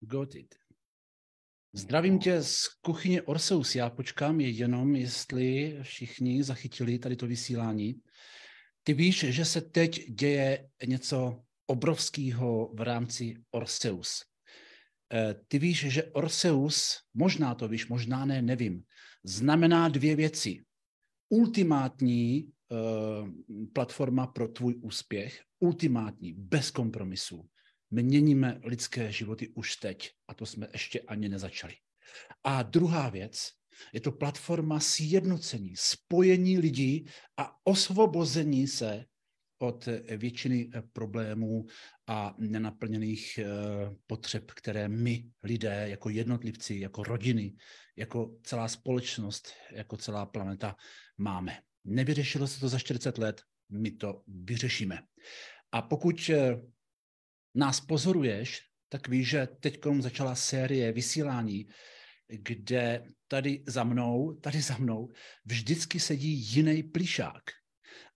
Got it. Zdravím tě z kuchyně Orseus. Já počkám je jenom, jestli všichni zachytili tady to vysílání. Ty víš, že se teď děje něco obrovského v rámci Orseus. Eh, ty víš, že Orseus, možná to víš, možná ne, nevím, znamená dvě věci. Ultimátní Eh, platforma pro tvůj úspěch, ultimátní, bez kompromisů. Měníme lidské životy už teď a to jsme ještě ani nezačali. A druhá věc, je to platforma sjednocení, spojení lidí a osvobození se od většiny eh, problémů a nenaplněných eh, potřeb, které my lidé jako jednotlivci, jako rodiny, jako celá společnost, jako celá planeta máme. Nevyřešilo se to za 40 let, my to vyřešíme. A pokud eh, nás pozoruješ, tak víš, že teď začala série vysílání, kde tady za mnou, tady za mnou vždycky sedí jiný plišák.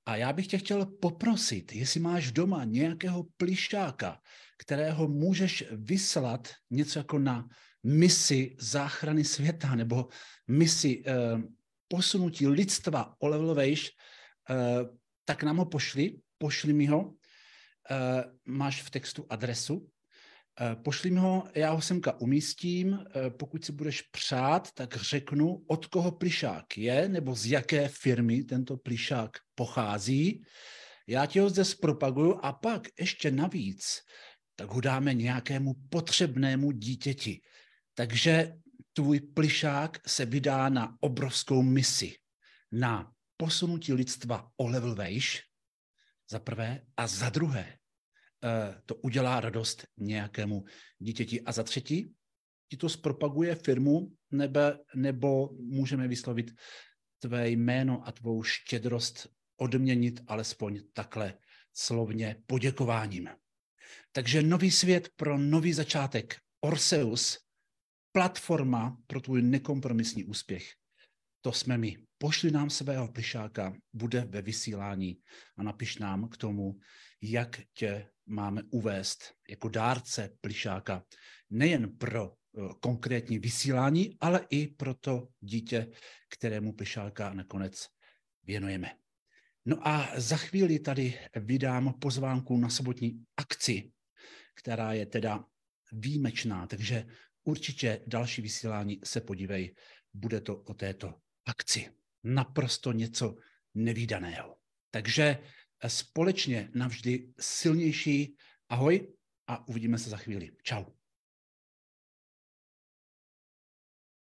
A já bych tě chtěl poprosit, jestli máš doma nějakého plišáka, kterého můžeš vyslat něco jako na misi záchrany světa nebo misi eh, posunutí lidstva o level vejš, eh, tak nám ho pošli, pošli mi ho, eh, máš v textu adresu, eh, pošli mi ho, já ho semka umístím, pokud si budeš přát, tak řeknu, od koho plišák je, nebo z jaké firmy tento plišák pochází. Já ti ho zde zpropaguju a pak ještě navíc, tak ho dáme nějakému potřebnému dítěti. Takže tvůj plišák se vydá na obrovskou misi, na posunutí lidstva o level vejš, za prvé, a za druhé, eh, to udělá radost nějakému dítěti. A za třetí, ti to zpropaguje firmu, nebe, nebo můžeme vyslovit tvé jméno a tvou štědrost odměnit alespoň takhle slovně poděkováním. Takže nový svět pro nový začátek. Orseus platforma pro tvůj nekompromisní úspěch. To jsme my. Pošli nám svého plišáka, bude ve vysílání a napiš nám k tomu, jak tě máme uvést jako dárce plišáka nejen pro eh, konkrétní vysílání, ale i pro to dítě, kterému plišáka nakonec věnujeme. No a za chvíli tady vydám pozvánku na sobotní akci, která je teda výjimečná, takže určitě další vysílání se podívej, bude to o této akci. Naprosto něco nevýdaného. Takže eh, společně navždy silnější. Ahoj a uvidíme se za chvíli. Čau.